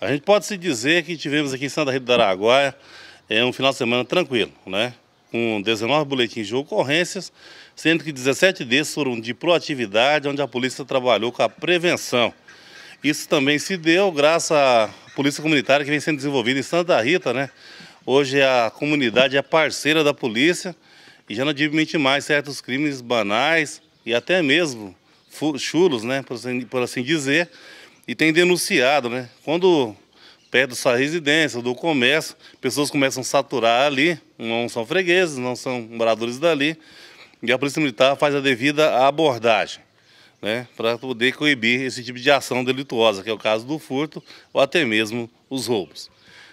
A gente pode se dizer que tivemos aqui em Santa Rita do Araguaia é, um final de semana tranquilo, né? Com 19 boletins de ocorrências, sendo que 17 desses foram de proatividade, onde a polícia trabalhou com a prevenção. Isso também se deu graças à polícia comunitária que vem sendo desenvolvida em Santa Rita, né? Hoje a comunidade é parceira da polícia e já não admite mais certos crimes banais e até mesmo chulos, né, por assim, por assim dizer, e tem denunciado, né? Quando perto da sua residência, do comércio, pessoas começam a saturar ali, não são fregueses, não são moradores dali, e a Polícia Militar faz a devida abordagem, né, para poder coibir esse tipo de ação delituosa, que é o caso do furto ou até mesmo os roubos.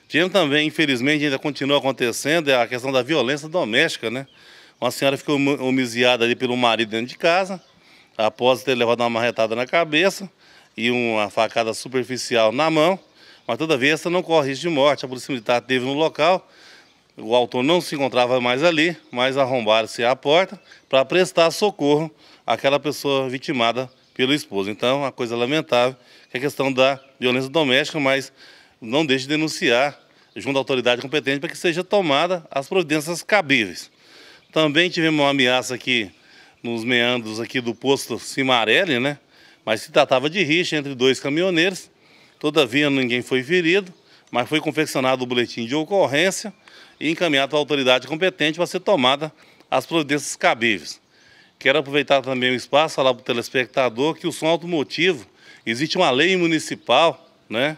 Tivemos também, infelizmente, ainda continua acontecendo é a questão da violência doméstica, né? Uma senhora ficou homiziada ali pelo marido dentro de casa, após ter levado uma marretada na cabeça, e uma facada superficial na mão, mas todavia essa não corre risco de morte. A polícia militar teve no local, o autor não se encontrava mais ali, mas arrombaram-se à porta para prestar socorro àquela pessoa vitimada pelo esposo. Então, uma coisa lamentável, que é a questão da violência doméstica, mas não deixe de denunciar junto à autoridade competente para que seja tomada as providências cabíveis. Também tivemos uma ameaça aqui nos meandros aqui do posto Cimarelli, né? mas se tratava de rixa entre dois caminhoneiros. Todavia, ninguém foi ferido, mas foi confeccionado o boletim de ocorrência e encaminhado para a autoridade competente para ser tomada as providências cabíveis. Quero aproveitar também o espaço falar para o telespectador que o som automotivo, existe uma lei municipal, né?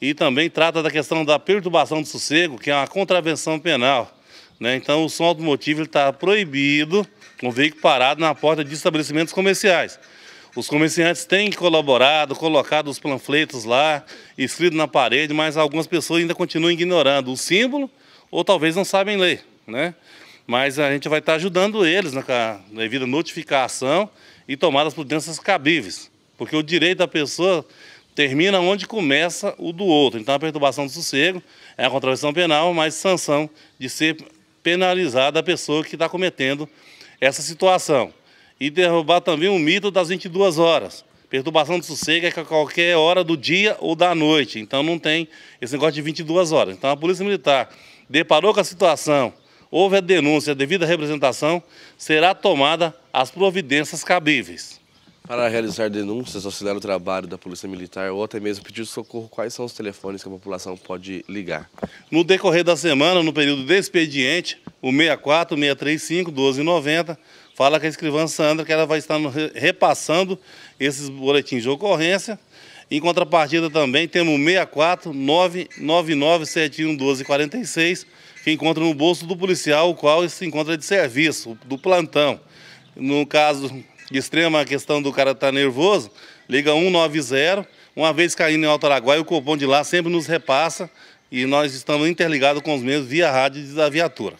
E também trata da questão da perturbação do sossego, que é uma contravenção penal. Né? Então, o som automotivo está proibido um veículo parado na porta de estabelecimentos comerciais. Os comerciantes têm colaborado, colocado os panfletos lá, escrito na parede, mas algumas pessoas ainda continuam ignorando o símbolo ou talvez não sabem ler, né? Mas a gente vai estar ajudando eles na devida notificação e tomar as prudências cabíveis, porque o direito da pessoa termina onde começa o do outro. Então a perturbação do sossego é a contravenção penal, mas sanção de ser penalizada a pessoa que está cometendo essa situação e derrubar também o mito das 22 horas. Perturbação do sossego é a qualquer hora do dia ou da noite, então não tem esse negócio de 22 horas. Então a Polícia Militar deparou com a situação, houve a denúncia, a devida representação, será tomada as providências cabíveis. Para realizar denúncias, auxiliar o trabalho da Polícia Militar ou até mesmo pedir socorro, quais são os telefones que a população pode ligar? No decorrer da semana, no período de expediente, o 64 635 1290 fala com a escrivã Sandra que ela vai estar repassando esses boletins de ocorrência. Em contrapartida também temos o 64 999 71 1246 que encontra no bolso do policial, o qual se encontra de serviço, do plantão. No caso de extrema a questão do cara estar tá nervoso, liga 190, uma vez caindo em Alto Araguaia, o cupom de lá sempre nos repassa e nós estamos interligados com os mesmos via rádio da viatura.